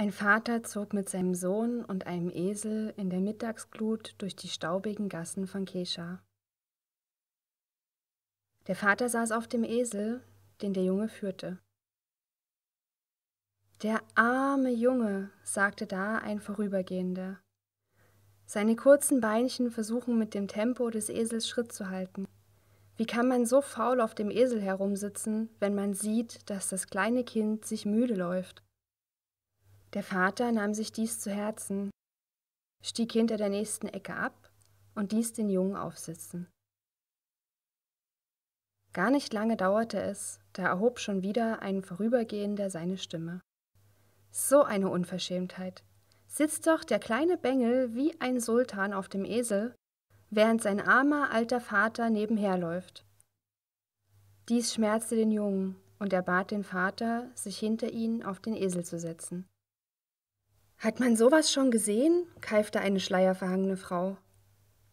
Ein Vater zog mit seinem Sohn und einem Esel in der Mittagsglut durch die staubigen Gassen von Kesha. Der Vater saß auf dem Esel, den der Junge führte. Der arme Junge, sagte da ein Vorübergehender. Seine kurzen Beinchen versuchen mit dem Tempo des Esels Schritt zu halten. Wie kann man so faul auf dem Esel herumsitzen, wenn man sieht, dass das kleine Kind sich müde läuft? Der Vater nahm sich dies zu Herzen, stieg hinter der nächsten Ecke ab und ließ den Jungen aufsitzen. Gar nicht lange dauerte es, da erhob schon wieder ein Vorübergehender seine Stimme. So eine Unverschämtheit. Sitzt doch der kleine Bengel wie ein Sultan auf dem Esel, während sein armer alter Vater nebenherläuft. Dies schmerzte den Jungen, und er bat den Vater, sich hinter ihn auf den Esel zu setzen. Hat man sowas schon gesehen? keifte eine schleierverhangene Frau.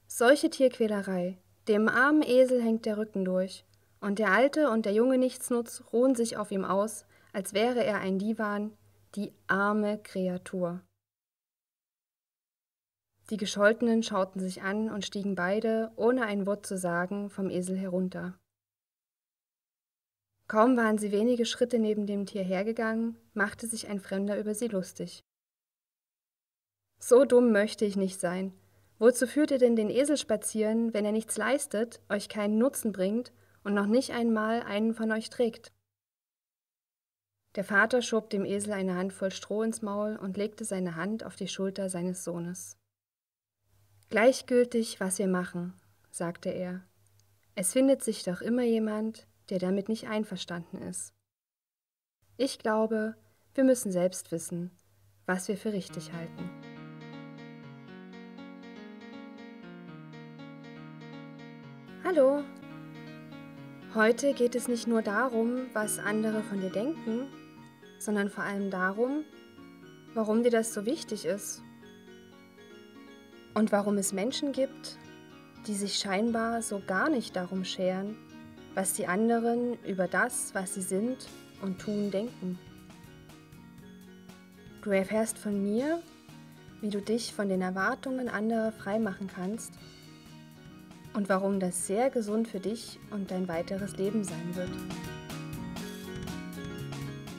Solche Tierquälerei. Dem armen Esel hängt der Rücken durch. Und der alte und der junge Nichtsnutz ruhen sich auf ihm aus, als wäre er ein Divan, die arme Kreatur. Die Gescholtenen schauten sich an und stiegen beide, ohne ein Wort zu sagen, vom Esel herunter. Kaum waren sie wenige Schritte neben dem Tier hergegangen, machte sich ein Fremder über sie lustig. So dumm möchte ich nicht sein. Wozu führt ihr denn den Esel spazieren, wenn er nichts leistet, euch keinen Nutzen bringt und noch nicht einmal einen von euch trägt? Der Vater schob dem Esel eine Handvoll Stroh ins Maul und legte seine Hand auf die Schulter seines Sohnes. Gleichgültig, was wir machen, sagte er. Es findet sich doch immer jemand, der damit nicht einverstanden ist. Ich glaube, wir müssen selbst wissen, was wir für richtig halten. Hallo. Heute geht es nicht nur darum, was andere von dir denken, sondern vor allem darum, warum dir das so wichtig ist und warum es Menschen gibt, die sich scheinbar so gar nicht darum scheren, was die anderen über das, was sie sind und tun, denken. Du erfährst von mir, wie du dich von den Erwartungen anderer freimachen kannst und warum das sehr gesund für dich und dein weiteres Leben sein wird.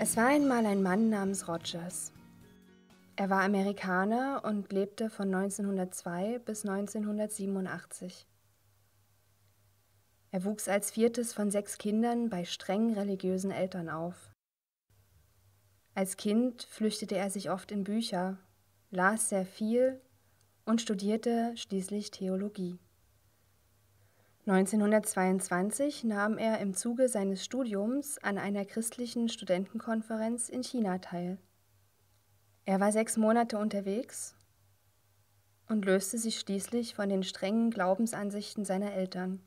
Es war einmal ein Mann namens Rogers. Er war Amerikaner und lebte von 1902 bis 1987. Er wuchs als viertes von sechs Kindern bei streng religiösen Eltern auf. Als Kind flüchtete er sich oft in Bücher, las sehr viel und studierte schließlich Theologie. 1922 nahm er im Zuge seines Studiums an einer christlichen Studentenkonferenz in China teil. Er war sechs Monate unterwegs und löste sich schließlich von den strengen Glaubensansichten seiner Eltern.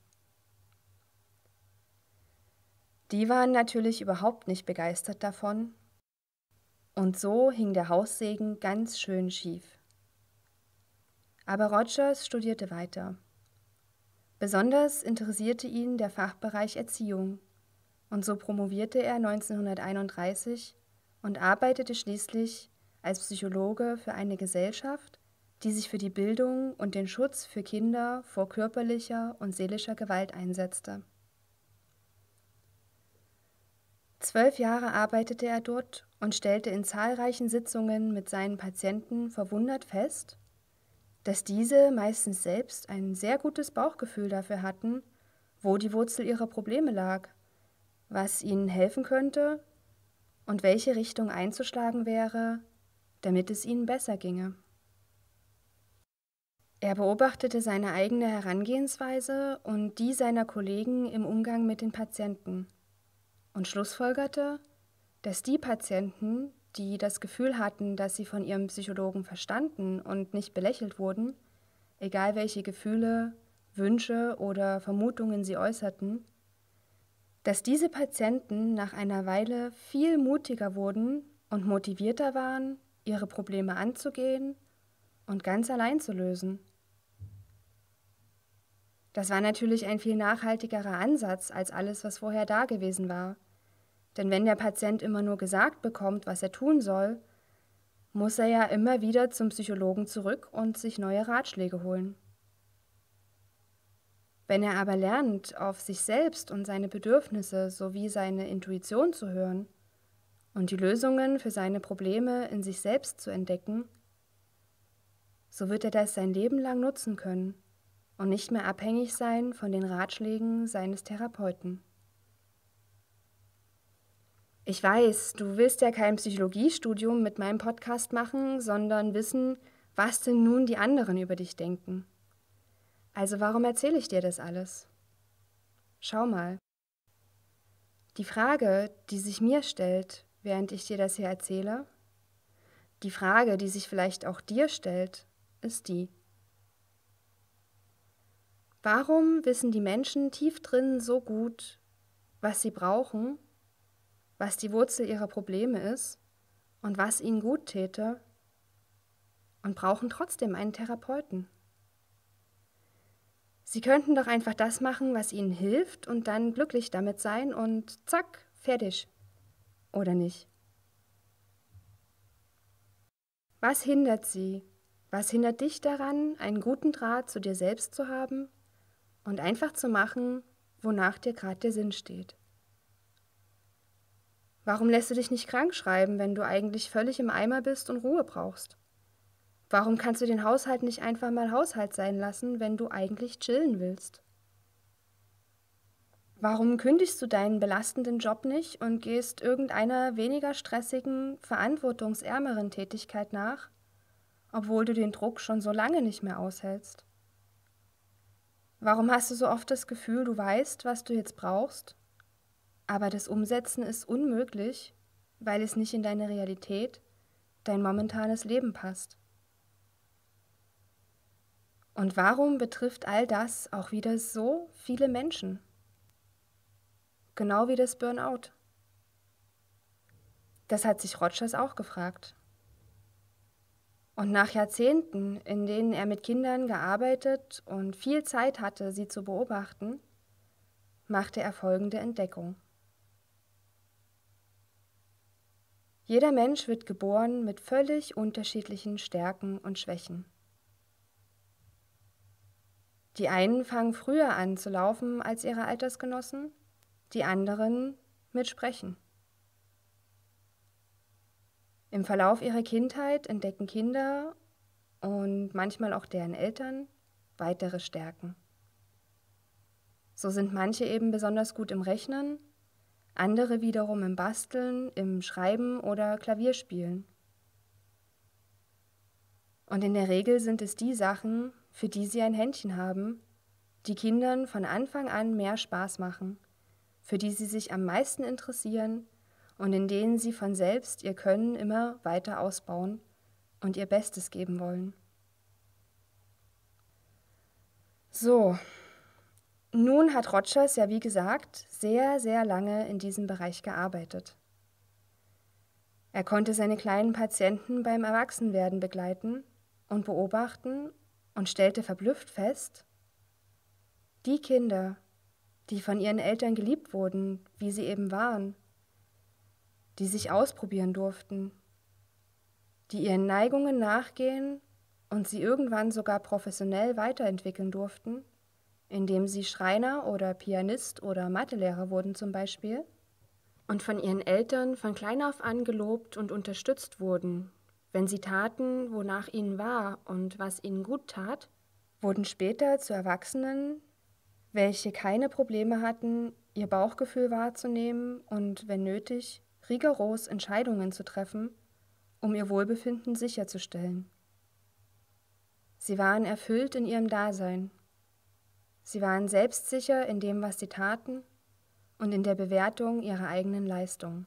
Die waren natürlich überhaupt nicht begeistert davon, und so hing der Haussegen ganz schön schief. Aber Rogers studierte weiter. Besonders interessierte ihn der Fachbereich Erziehung, und so promovierte er 1931 und arbeitete schließlich als Psychologe für eine Gesellschaft, die sich für die Bildung und den Schutz für Kinder vor körperlicher und seelischer Gewalt einsetzte. Zwölf Jahre arbeitete er dort und stellte in zahlreichen Sitzungen mit seinen Patienten verwundert fest, dass diese meistens selbst ein sehr gutes Bauchgefühl dafür hatten, wo die Wurzel ihrer Probleme lag, was ihnen helfen könnte und welche Richtung einzuschlagen wäre, damit es ihnen besser ginge. Er beobachtete seine eigene Herangehensweise und die seiner Kollegen im Umgang mit den Patienten und schlussfolgerte, dass die Patienten, die das Gefühl hatten, dass sie von ihrem Psychologen verstanden und nicht belächelt wurden, egal welche Gefühle, Wünsche oder Vermutungen sie äußerten, dass diese Patienten nach einer Weile viel mutiger wurden und motivierter waren, ihre Probleme anzugehen und ganz allein zu lösen. Das war natürlich ein viel nachhaltigerer Ansatz als alles, was vorher da gewesen war – denn wenn der Patient immer nur gesagt bekommt, was er tun soll, muss er ja immer wieder zum Psychologen zurück und sich neue Ratschläge holen. Wenn er aber lernt, auf sich selbst und seine Bedürfnisse sowie seine Intuition zu hören und die Lösungen für seine Probleme in sich selbst zu entdecken, so wird er das sein Leben lang nutzen können und nicht mehr abhängig sein von den Ratschlägen seines Therapeuten. Ich weiß, du willst ja kein Psychologiestudium mit meinem Podcast machen, sondern wissen, was denn nun die anderen über dich denken. Also warum erzähle ich dir das alles? Schau mal. Die Frage, die sich mir stellt, während ich dir das hier erzähle, die Frage, die sich vielleicht auch dir stellt, ist die. Warum wissen die Menschen tief drin so gut, was sie brauchen was die Wurzel ihrer Probleme ist und was ihnen gut täte und brauchen trotzdem einen Therapeuten. Sie könnten doch einfach das machen, was ihnen hilft und dann glücklich damit sein und zack, fertig. Oder nicht? Was hindert sie? Was hindert dich daran, einen guten Draht zu dir selbst zu haben und einfach zu machen, wonach dir gerade der Sinn steht? Warum lässt du dich nicht krank schreiben, wenn du eigentlich völlig im Eimer bist und Ruhe brauchst? Warum kannst du den Haushalt nicht einfach mal Haushalt sein lassen, wenn du eigentlich chillen willst? Warum kündigst du deinen belastenden Job nicht und gehst irgendeiner weniger stressigen, verantwortungsärmeren Tätigkeit nach, obwohl du den Druck schon so lange nicht mehr aushältst? Warum hast du so oft das Gefühl, du weißt, was du jetzt brauchst, aber das Umsetzen ist unmöglich, weil es nicht in deine Realität, dein momentanes Leben passt. Und warum betrifft all das auch wieder so viele Menschen? Genau wie das Burnout. Das hat sich Rogers auch gefragt. Und nach Jahrzehnten, in denen er mit Kindern gearbeitet und viel Zeit hatte, sie zu beobachten, machte er folgende Entdeckung. Jeder Mensch wird geboren mit völlig unterschiedlichen Stärken und Schwächen. Die einen fangen früher an zu laufen als ihre Altersgenossen, die anderen mit Sprechen. Im Verlauf ihrer Kindheit entdecken Kinder und manchmal auch deren Eltern weitere Stärken. So sind manche eben besonders gut im Rechnen andere wiederum im Basteln, im Schreiben oder Klavierspielen. Und in der Regel sind es die Sachen, für die sie ein Händchen haben, die Kindern von Anfang an mehr Spaß machen, für die sie sich am meisten interessieren und in denen sie von selbst ihr Können immer weiter ausbauen und ihr Bestes geben wollen. So, nun hat Rogers ja, wie gesagt, sehr, sehr lange in diesem Bereich gearbeitet. Er konnte seine kleinen Patienten beim Erwachsenwerden begleiten und beobachten und stellte verblüfft fest, die Kinder, die von ihren Eltern geliebt wurden, wie sie eben waren, die sich ausprobieren durften, die ihren Neigungen nachgehen und sie irgendwann sogar professionell weiterentwickeln durften, indem sie Schreiner oder Pianist oder Mathelehrer wurden zum Beispiel, und von ihren Eltern von klein auf an gelobt und unterstützt wurden. Wenn sie taten, wonach ihnen war und was ihnen gut tat, wurden später zu Erwachsenen, welche keine Probleme hatten, ihr Bauchgefühl wahrzunehmen und, wenn nötig, rigoros Entscheidungen zu treffen, um ihr Wohlbefinden sicherzustellen. Sie waren erfüllt in ihrem Dasein Sie waren selbstsicher in dem, was sie taten und in der Bewertung ihrer eigenen Leistung.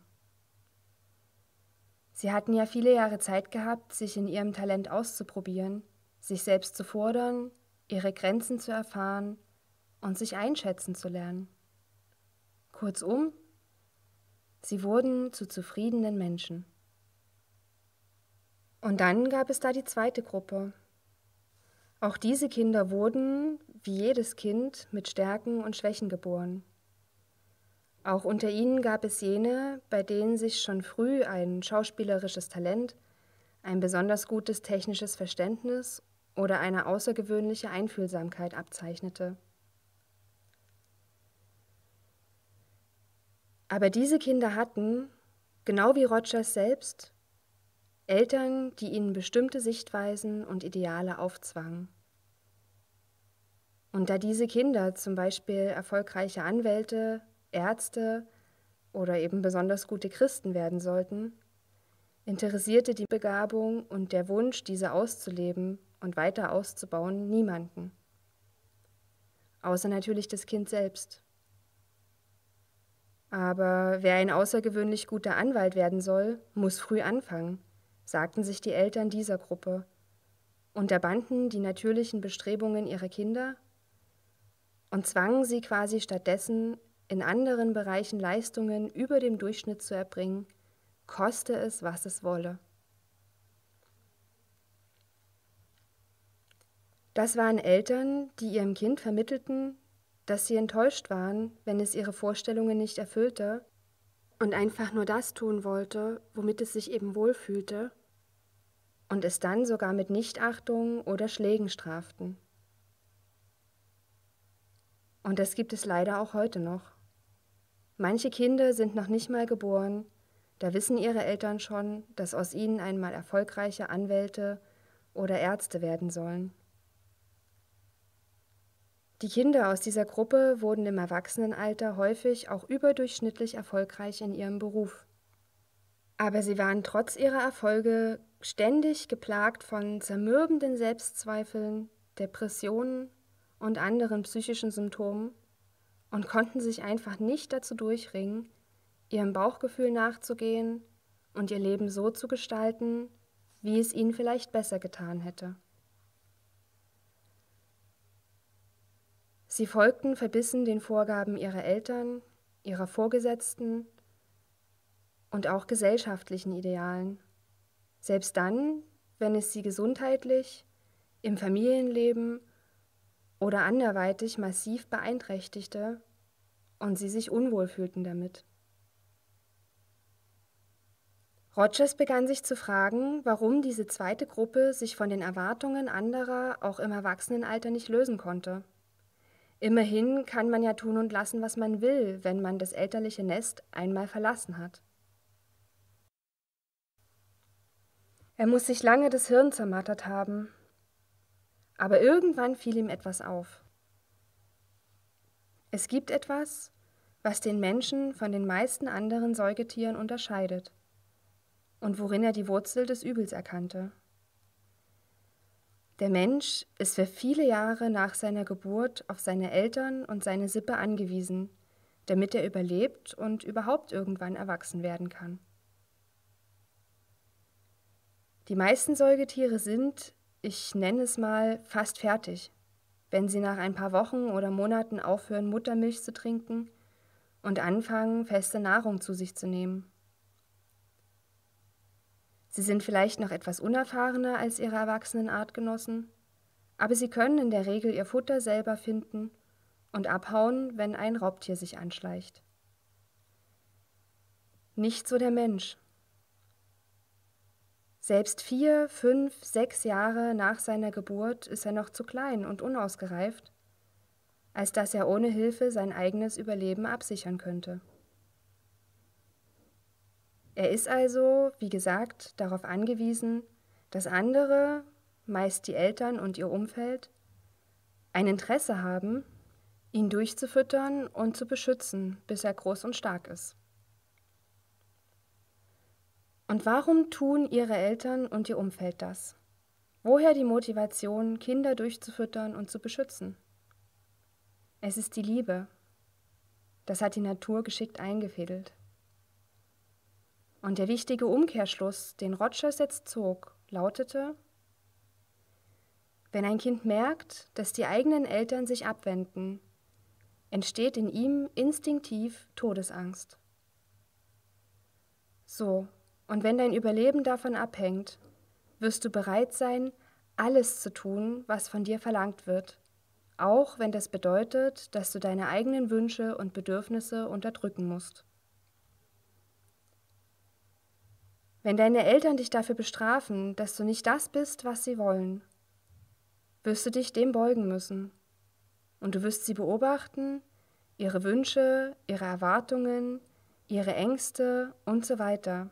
Sie hatten ja viele Jahre Zeit gehabt, sich in ihrem Talent auszuprobieren, sich selbst zu fordern, ihre Grenzen zu erfahren und sich einschätzen zu lernen. Kurzum, sie wurden zu zufriedenen Menschen. Und dann gab es da die zweite Gruppe. Auch diese Kinder wurden, wie jedes Kind mit Stärken und Schwächen geboren. Auch unter ihnen gab es jene, bei denen sich schon früh ein schauspielerisches Talent, ein besonders gutes technisches Verständnis oder eine außergewöhnliche Einfühlsamkeit abzeichnete. Aber diese Kinder hatten, genau wie Rogers selbst, Eltern, die ihnen bestimmte Sichtweisen und Ideale aufzwangen. Und da diese Kinder zum Beispiel erfolgreiche Anwälte, Ärzte oder eben besonders gute Christen werden sollten, interessierte die Begabung und der Wunsch, diese auszuleben und weiter auszubauen, niemanden. Außer natürlich das Kind selbst. Aber wer ein außergewöhnlich guter Anwalt werden soll, muss früh anfangen, sagten sich die Eltern dieser Gruppe, unterbanden die natürlichen Bestrebungen ihrer Kinder und zwangen sie quasi stattdessen in anderen Bereichen Leistungen über dem Durchschnitt zu erbringen, koste es, was es wolle. Das waren Eltern, die ihrem Kind vermittelten, dass sie enttäuscht waren, wenn es ihre Vorstellungen nicht erfüllte und einfach nur das tun wollte, womit es sich eben wohlfühlte, und es dann sogar mit Nichtachtung oder Schlägen straften. Und das gibt es leider auch heute noch. Manche Kinder sind noch nicht mal geboren, da wissen ihre Eltern schon, dass aus ihnen einmal erfolgreiche Anwälte oder Ärzte werden sollen. Die Kinder aus dieser Gruppe wurden im Erwachsenenalter häufig auch überdurchschnittlich erfolgreich in ihrem Beruf. Aber sie waren trotz ihrer Erfolge ständig geplagt von zermürbenden Selbstzweifeln, Depressionen und anderen psychischen Symptomen und konnten sich einfach nicht dazu durchringen, ihrem Bauchgefühl nachzugehen und ihr Leben so zu gestalten, wie es ihnen vielleicht besser getan hätte. Sie folgten verbissen den Vorgaben ihrer Eltern, ihrer Vorgesetzten und auch gesellschaftlichen Idealen, selbst dann, wenn es sie gesundheitlich, im Familienleben oder anderweitig massiv beeinträchtigte und sie sich unwohl fühlten damit. Rogers begann sich zu fragen, warum diese zweite Gruppe sich von den Erwartungen anderer auch im Erwachsenenalter nicht lösen konnte. Immerhin kann man ja tun und lassen, was man will, wenn man das elterliche Nest einmal verlassen hat. Er muss sich lange das Hirn zermattert haben, aber irgendwann fiel ihm etwas auf. Es gibt etwas, was den Menschen von den meisten anderen Säugetieren unterscheidet und worin er die Wurzel des Übels erkannte. Der Mensch ist für viele Jahre nach seiner Geburt auf seine Eltern und seine Sippe angewiesen, damit er überlebt und überhaupt irgendwann erwachsen werden kann. Die meisten Säugetiere sind, ich nenne es mal, fast fertig, wenn sie nach ein paar Wochen oder Monaten aufhören, Muttermilch zu trinken und anfangen, feste Nahrung zu sich zu nehmen. Sie sind vielleicht noch etwas unerfahrener als ihre erwachsenen Artgenossen, aber sie können in der Regel ihr Futter selber finden und abhauen, wenn ein Raubtier sich anschleicht. Nicht so der Mensch. Selbst vier, fünf, sechs Jahre nach seiner Geburt ist er noch zu klein und unausgereift, als dass er ohne Hilfe sein eigenes Überleben absichern könnte. Er ist also, wie gesagt, darauf angewiesen, dass andere, meist die Eltern und ihr Umfeld, ein Interesse haben, ihn durchzufüttern und zu beschützen, bis er groß und stark ist. Und warum tun ihre Eltern und ihr Umfeld das? Woher die Motivation, Kinder durchzufüttern und zu beschützen? Es ist die Liebe. Das hat die Natur geschickt eingefädelt. Und der wichtige Umkehrschluss, den Rogers jetzt zog, lautete, wenn ein Kind merkt, dass die eigenen Eltern sich abwenden, entsteht in ihm instinktiv Todesangst. So, und wenn dein Überleben davon abhängt, wirst du bereit sein, alles zu tun, was von dir verlangt wird, auch wenn das bedeutet, dass du deine eigenen Wünsche und Bedürfnisse unterdrücken musst. Wenn deine Eltern dich dafür bestrafen, dass du nicht das bist, was sie wollen, wirst du dich dem beugen müssen. Und du wirst sie beobachten, ihre Wünsche, ihre Erwartungen, ihre Ängste und so weiter.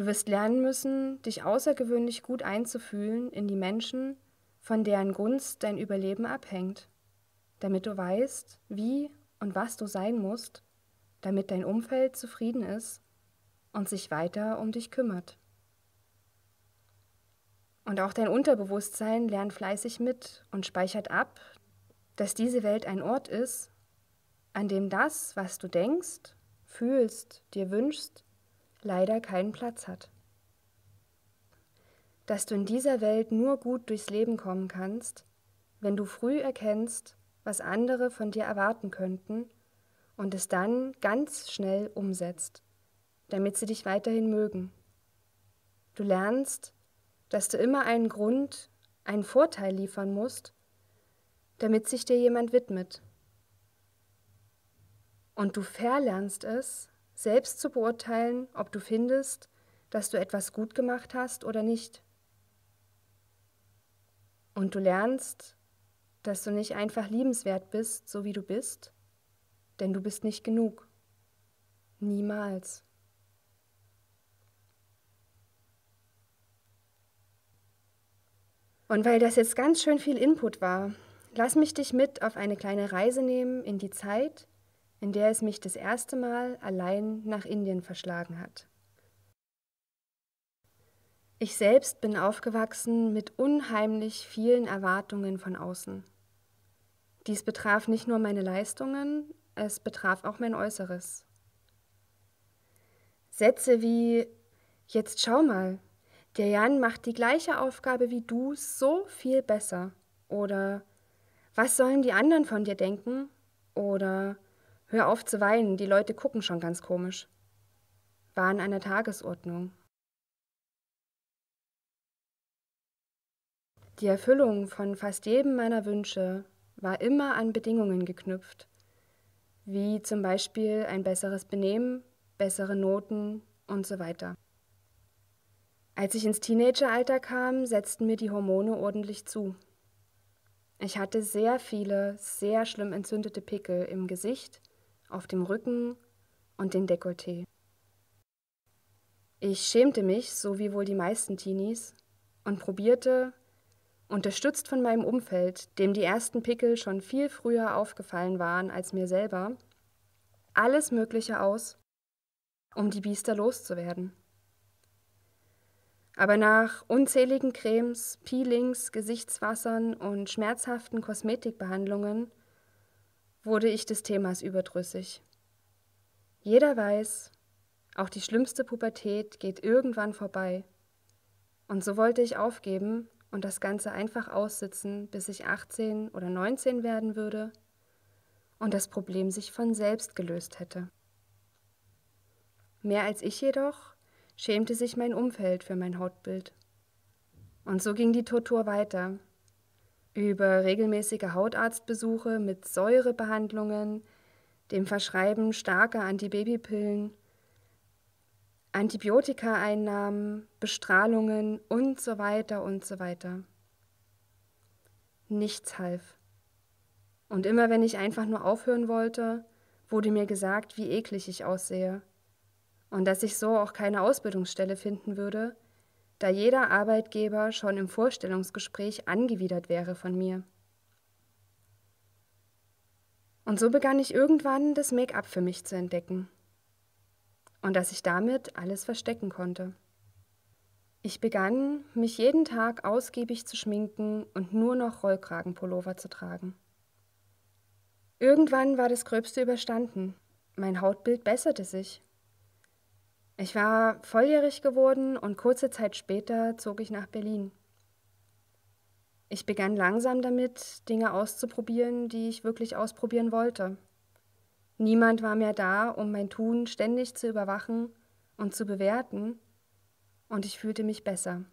Du wirst lernen müssen, dich außergewöhnlich gut einzufühlen in die Menschen, von deren Gunst dein Überleben abhängt, damit du weißt, wie und was du sein musst, damit dein Umfeld zufrieden ist und sich weiter um dich kümmert. Und auch dein Unterbewusstsein lernt fleißig mit und speichert ab, dass diese Welt ein Ort ist, an dem das, was du denkst, fühlst, dir wünschst, leider keinen Platz hat. Dass du in dieser Welt nur gut durchs Leben kommen kannst, wenn du früh erkennst, was andere von dir erwarten könnten und es dann ganz schnell umsetzt, damit sie dich weiterhin mögen. Du lernst, dass du immer einen Grund, einen Vorteil liefern musst, damit sich dir jemand widmet. Und du verlernst es, selbst zu beurteilen, ob du findest, dass du etwas gut gemacht hast oder nicht. Und du lernst, dass du nicht einfach liebenswert bist, so wie du bist, denn du bist nicht genug. Niemals. Und weil das jetzt ganz schön viel Input war, lass mich dich mit auf eine kleine Reise nehmen in die Zeit, in der es mich das erste Mal allein nach Indien verschlagen hat. Ich selbst bin aufgewachsen mit unheimlich vielen Erwartungen von außen. Dies betraf nicht nur meine Leistungen, es betraf auch mein Äußeres. Sätze wie Jetzt schau mal, der Jan macht die gleiche Aufgabe wie du so viel besser. Oder Was sollen die anderen von dir denken? Oder Hör auf zu weinen, die Leute gucken schon ganz komisch. War an einer Tagesordnung. Die Erfüllung von fast jedem meiner Wünsche war immer an Bedingungen geknüpft, wie zum Beispiel ein besseres Benehmen, bessere Noten und so weiter. Als ich ins Teenageralter kam, setzten mir die Hormone ordentlich zu. Ich hatte sehr viele, sehr schlimm entzündete Pickel im Gesicht, auf dem Rücken und den Dekolleté. Ich schämte mich, so wie wohl die meisten Teenies, und probierte, unterstützt von meinem Umfeld, dem die ersten Pickel schon viel früher aufgefallen waren als mir selber, alles Mögliche aus, um die Biester loszuwerden. Aber nach unzähligen Cremes, Peelings, Gesichtswassern und schmerzhaften Kosmetikbehandlungen wurde ich des Themas überdrüssig. Jeder weiß, auch die schlimmste Pubertät geht irgendwann vorbei. Und so wollte ich aufgeben und das Ganze einfach aussitzen, bis ich 18 oder 19 werden würde und das Problem sich von selbst gelöst hätte. Mehr als ich jedoch schämte sich mein Umfeld für mein Hautbild. Und so ging die Tortur weiter, über regelmäßige Hautarztbesuche mit Säurebehandlungen, dem Verschreiben starker Antibabypillen, Antibiotikaeinnahmen, Bestrahlungen und so weiter und so weiter. Nichts half. Und immer wenn ich einfach nur aufhören wollte, wurde mir gesagt, wie eklig ich aussehe und dass ich so auch keine Ausbildungsstelle finden würde, da jeder Arbeitgeber schon im Vorstellungsgespräch angewidert wäre von mir. Und so begann ich irgendwann, das Make-up für mich zu entdecken. Und dass ich damit alles verstecken konnte. Ich begann, mich jeden Tag ausgiebig zu schminken und nur noch Rollkragenpullover zu tragen. Irgendwann war das Gröbste überstanden. Mein Hautbild besserte sich. Ich war volljährig geworden und kurze Zeit später zog ich nach Berlin. Ich begann langsam damit, Dinge auszuprobieren, die ich wirklich ausprobieren wollte. Niemand war mehr da, um mein Tun ständig zu überwachen und zu bewerten, und ich fühlte mich besser.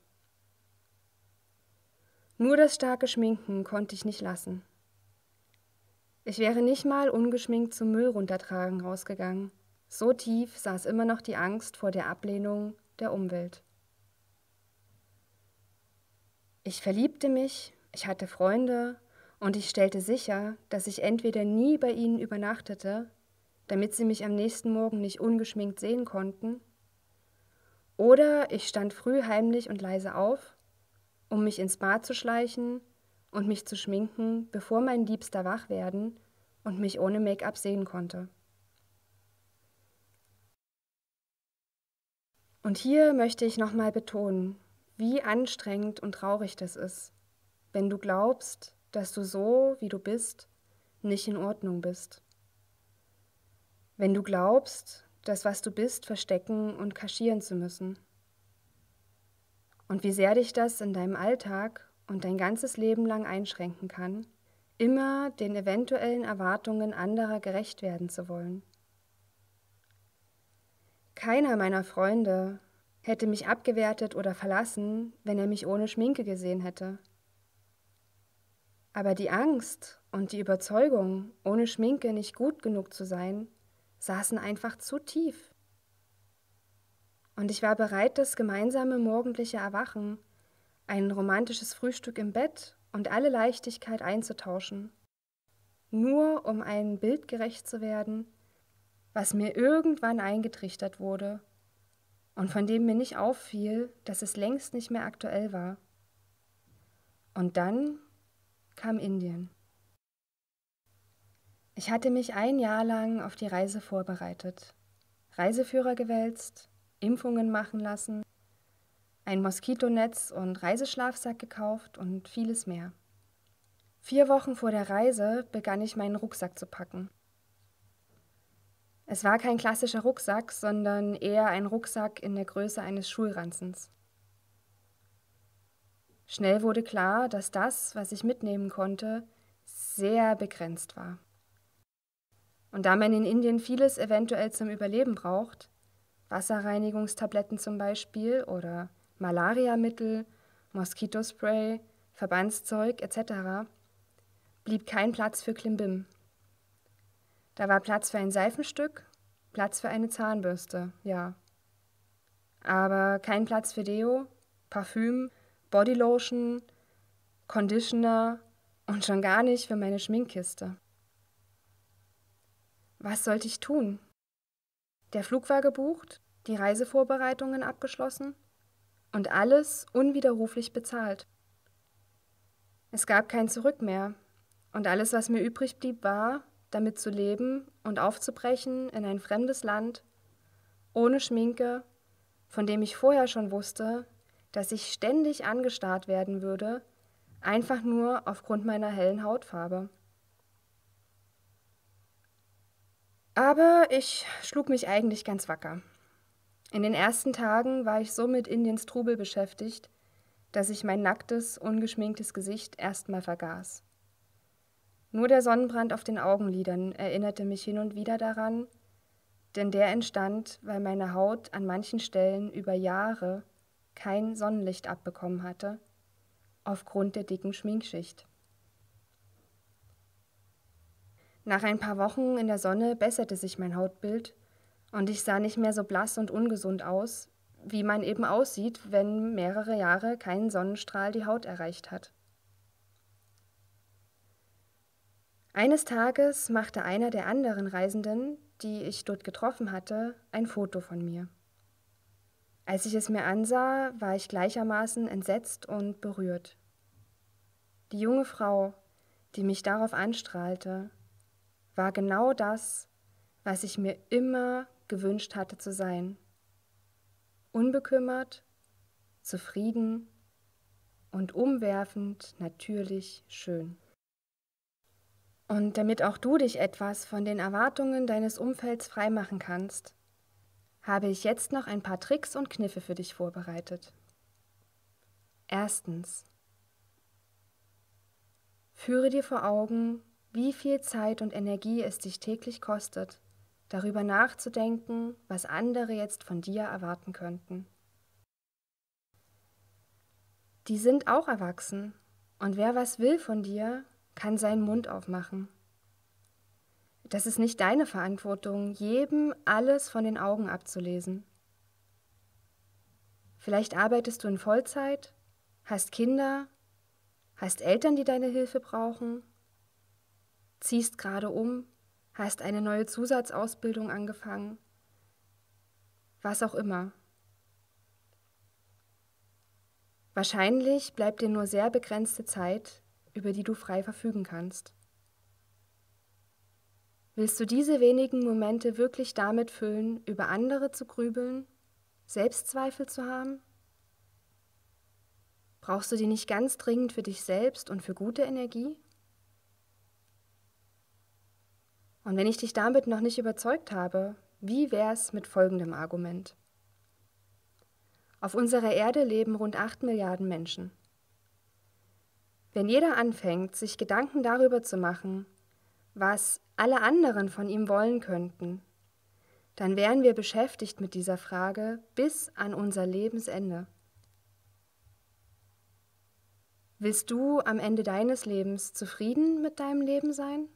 Nur das starke Schminken konnte ich nicht lassen. Ich wäre nicht mal ungeschminkt zum Müll runtertragen rausgegangen. So tief saß immer noch die Angst vor der Ablehnung der Umwelt. Ich verliebte mich, ich hatte Freunde und ich stellte sicher, dass ich entweder nie bei ihnen übernachtete, damit sie mich am nächsten Morgen nicht ungeschminkt sehen konnten, oder ich stand früh heimlich und leise auf, um mich ins Bad zu schleichen und mich zu schminken, bevor mein Liebster wach werden und mich ohne Make-up sehen konnte. Und hier möchte ich nochmal betonen, wie anstrengend und traurig das ist, wenn du glaubst, dass du so, wie du bist, nicht in Ordnung bist. Wenn du glaubst, das, was du bist, verstecken und kaschieren zu müssen. Und wie sehr dich das in deinem Alltag und dein ganzes Leben lang einschränken kann, immer den eventuellen Erwartungen anderer gerecht werden zu wollen. Keiner meiner Freunde hätte mich abgewertet oder verlassen, wenn er mich ohne Schminke gesehen hätte. Aber die Angst und die Überzeugung, ohne Schminke nicht gut genug zu sein, saßen einfach zu tief. Und ich war bereit, das gemeinsame morgendliche Erwachen, ein romantisches Frühstück im Bett und alle Leichtigkeit einzutauschen, nur um ein Bild gerecht zu werden, was mir irgendwann eingetrichtert wurde und von dem mir nicht auffiel, dass es längst nicht mehr aktuell war. Und dann kam Indien. Ich hatte mich ein Jahr lang auf die Reise vorbereitet, Reiseführer gewälzt, Impfungen machen lassen, ein Moskitonetz und Reiseschlafsack gekauft und vieles mehr. Vier Wochen vor der Reise begann ich meinen Rucksack zu packen. Es war kein klassischer Rucksack, sondern eher ein Rucksack in der Größe eines Schulranzens. Schnell wurde klar, dass das, was ich mitnehmen konnte, sehr begrenzt war. Und da man in Indien vieles eventuell zum Überleben braucht, Wasserreinigungstabletten zum Beispiel oder Malariamittel, Moskitospray, Verbandszeug etc., blieb kein Platz für Klimbim. Da war Platz für ein Seifenstück, Platz für eine Zahnbürste, ja. Aber kein Platz für Deo, Parfüm, Bodylotion, Conditioner und schon gar nicht für meine Schminkkiste. Was sollte ich tun? Der Flug war gebucht, die Reisevorbereitungen abgeschlossen und alles unwiderruflich bezahlt. Es gab kein Zurück mehr und alles, was mir übrig blieb, war, damit zu leben und aufzubrechen in ein fremdes Land, ohne Schminke, von dem ich vorher schon wusste, dass ich ständig angestarrt werden würde, einfach nur aufgrund meiner hellen Hautfarbe. Aber ich schlug mich eigentlich ganz wacker. In den ersten Tagen war ich so mit Indiens Trubel beschäftigt, dass ich mein nacktes, ungeschminktes Gesicht erstmal vergaß. Nur der Sonnenbrand auf den Augenlidern erinnerte mich hin und wieder daran, denn der entstand, weil meine Haut an manchen Stellen über Jahre kein Sonnenlicht abbekommen hatte, aufgrund der dicken Schminkschicht. Nach ein paar Wochen in der Sonne besserte sich mein Hautbild und ich sah nicht mehr so blass und ungesund aus, wie man eben aussieht, wenn mehrere Jahre kein Sonnenstrahl die Haut erreicht hat. Eines Tages machte einer der anderen Reisenden, die ich dort getroffen hatte, ein Foto von mir. Als ich es mir ansah, war ich gleichermaßen entsetzt und berührt. Die junge Frau, die mich darauf anstrahlte, war genau das, was ich mir immer gewünscht hatte zu sein. Unbekümmert, zufrieden und umwerfend natürlich schön. Und damit auch du dich etwas von den Erwartungen deines Umfelds freimachen kannst, habe ich jetzt noch ein paar Tricks und Kniffe für dich vorbereitet. Erstens. Führe dir vor Augen, wie viel Zeit und Energie es dich täglich kostet, darüber nachzudenken, was andere jetzt von dir erwarten könnten. Die sind auch erwachsen, und wer was will von dir, kann seinen Mund aufmachen. Das ist nicht deine Verantwortung, jedem alles von den Augen abzulesen. Vielleicht arbeitest du in Vollzeit, hast Kinder, hast Eltern, die deine Hilfe brauchen, ziehst gerade um, hast eine neue Zusatzausbildung angefangen, was auch immer. Wahrscheinlich bleibt dir nur sehr begrenzte Zeit, über die du frei verfügen kannst. Willst du diese wenigen Momente wirklich damit füllen, über andere zu grübeln, Selbstzweifel zu haben? Brauchst du die nicht ganz dringend für dich selbst und für gute Energie? Und wenn ich dich damit noch nicht überzeugt habe, wie wäre es mit folgendem Argument? Auf unserer Erde leben rund 8 Milliarden Menschen. Wenn jeder anfängt, sich Gedanken darüber zu machen, was alle anderen von ihm wollen könnten, dann wären wir beschäftigt mit dieser Frage bis an unser Lebensende. Willst du am Ende deines Lebens zufrieden mit deinem Leben sein?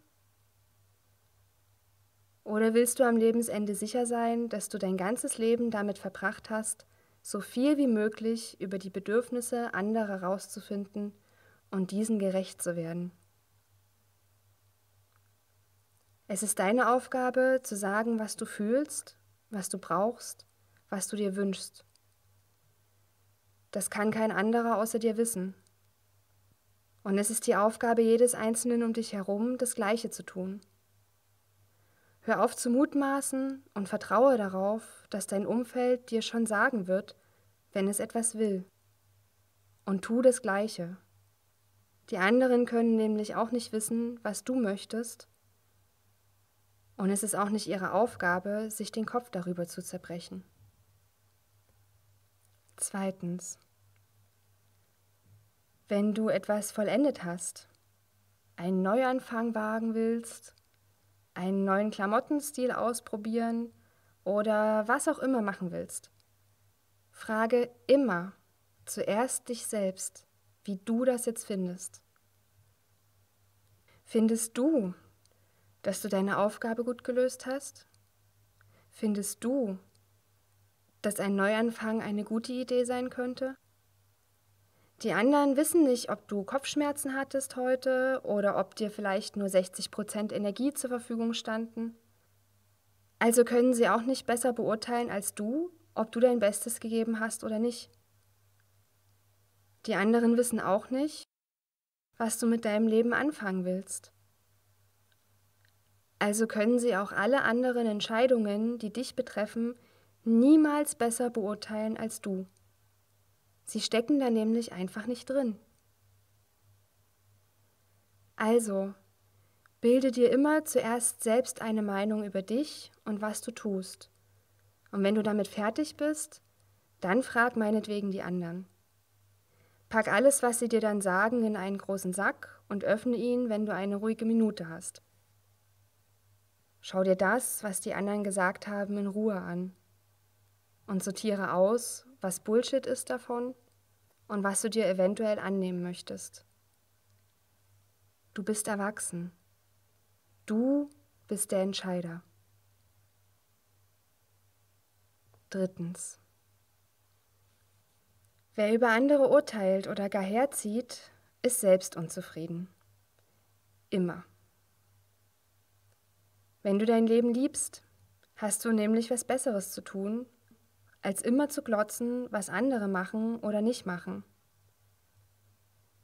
Oder willst du am Lebensende sicher sein, dass du dein ganzes Leben damit verbracht hast, so viel wie möglich über die Bedürfnisse anderer herauszufinden und diesen gerecht zu werden. Es ist deine Aufgabe zu sagen, was du fühlst, was du brauchst, was du dir wünschst. Das kann kein anderer außer dir wissen. Und es ist die Aufgabe jedes Einzelnen um dich herum, das Gleiche zu tun. Hör auf zu mutmaßen und vertraue darauf, dass dein Umfeld dir schon sagen wird, wenn es etwas will. Und tu das Gleiche. Die anderen können nämlich auch nicht wissen, was du möchtest. Und es ist auch nicht ihre Aufgabe, sich den Kopf darüber zu zerbrechen. Zweitens. Wenn du etwas vollendet hast, einen Neuanfang wagen willst, einen neuen Klamottenstil ausprobieren oder was auch immer machen willst, frage immer zuerst dich selbst, wie du das jetzt findest. Findest du, dass du deine Aufgabe gut gelöst hast? Findest du, dass ein Neuanfang eine gute Idee sein könnte? Die anderen wissen nicht, ob du Kopfschmerzen hattest heute oder ob dir vielleicht nur 60 Prozent Energie zur Verfügung standen. Also können sie auch nicht besser beurteilen als du, ob du dein Bestes gegeben hast oder nicht. Die anderen wissen auch nicht, was du mit deinem Leben anfangen willst. Also können sie auch alle anderen Entscheidungen, die dich betreffen, niemals besser beurteilen als du. Sie stecken da nämlich einfach nicht drin. Also, bilde dir immer zuerst selbst eine Meinung über dich und was du tust. Und wenn du damit fertig bist, dann frag meinetwegen die anderen. Pack alles, was sie dir dann sagen, in einen großen Sack und öffne ihn, wenn du eine ruhige Minute hast. Schau dir das, was die anderen gesagt haben, in Ruhe an und sortiere aus, was Bullshit ist davon und was du dir eventuell annehmen möchtest. Du bist erwachsen. Du bist der Entscheider. Drittens. Wer über andere urteilt oder gar herzieht, ist selbst unzufrieden. Immer. Wenn du dein Leben liebst, hast du nämlich was Besseres zu tun, als immer zu glotzen, was andere machen oder nicht machen.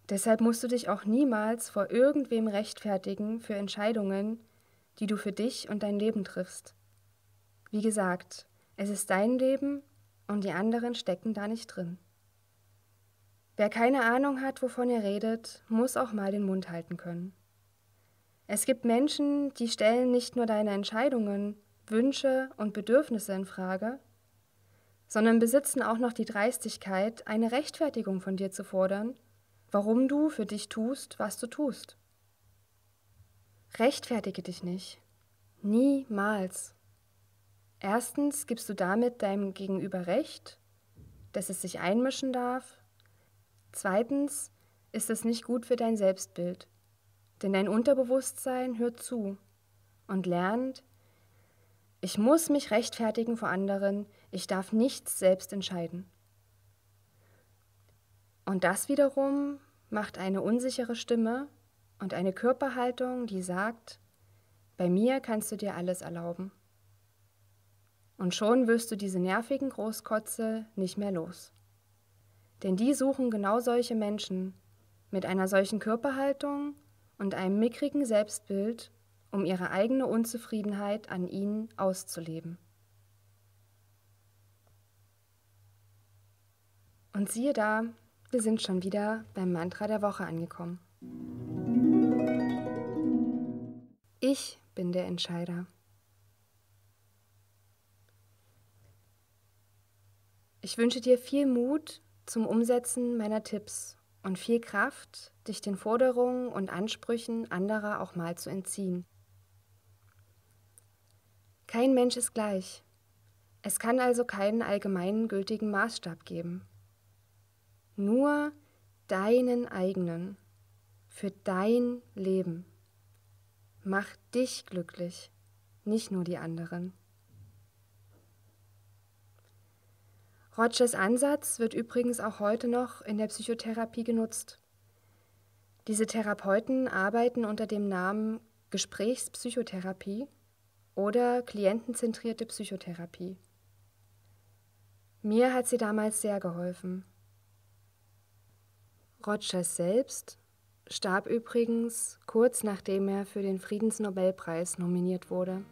Deshalb musst du dich auch niemals vor irgendwem rechtfertigen für Entscheidungen, die du für dich und dein Leben triffst. Wie gesagt, es ist dein Leben und die anderen stecken da nicht drin. Wer keine Ahnung hat, wovon er redet, muss auch mal den Mund halten können. Es gibt Menschen, die stellen nicht nur deine Entscheidungen, Wünsche und Bedürfnisse in Frage, sondern besitzen auch noch die Dreistigkeit, eine Rechtfertigung von dir zu fordern, warum du für dich tust, was du tust. Rechtfertige dich nicht. Niemals. Erstens gibst du damit deinem Gegenüber Recht, dass es sich einmischen darf Zweitens ist es nicht gut für dein Selbstbild, denn dein Unterbewusstsein hört zu und lernt, ich muss mich rechtfertigen vor anderen, ich darf nichts selbst entscheiden. Und das wiederum macht eine unsichere Stimme und eine Körperhaltung, die sagt, bei mir kannst du dir alles erlauben. Und schon wirst du diese nervigen Großkotze nicht mehr los. Denn die suchen genau solche Menschen mit einer solchen Körperhaltung und einem mickrigen Selbstbild, um ihre eigene Unzufriedenheit an ihnen auszuleben. Und siehe da, wir sind schon wieder beim Mantra der Woche angekommen. Ich bin der Entscheider. Ich wünsche dir viel Mut zum Umsetzen meiner Tipps und viel Kraft, dich den Forderungen und Ansprüchen anderer auch mal zu entziehen. Kein Mensch ist gleich. Es kann also keinen allgemeinen gültigen Maßstab geben. Nur deinen eigenen, für dein Leben. Mach dich glücklich, nicht nur die anderen. Rogers Ansatz wird übrigens auch heute noch in der Psychotherapie genutzt. Diese Therapeuten arbeiten unter dem Namen Gesprächspsychotherapie oder klientenzentrierte Psychotherapie. Mir hat sie damals sehr geholfen. Rogers selbst starb übrigens kurz nachdem er für den Friedensnobelpreis nominiert wurde.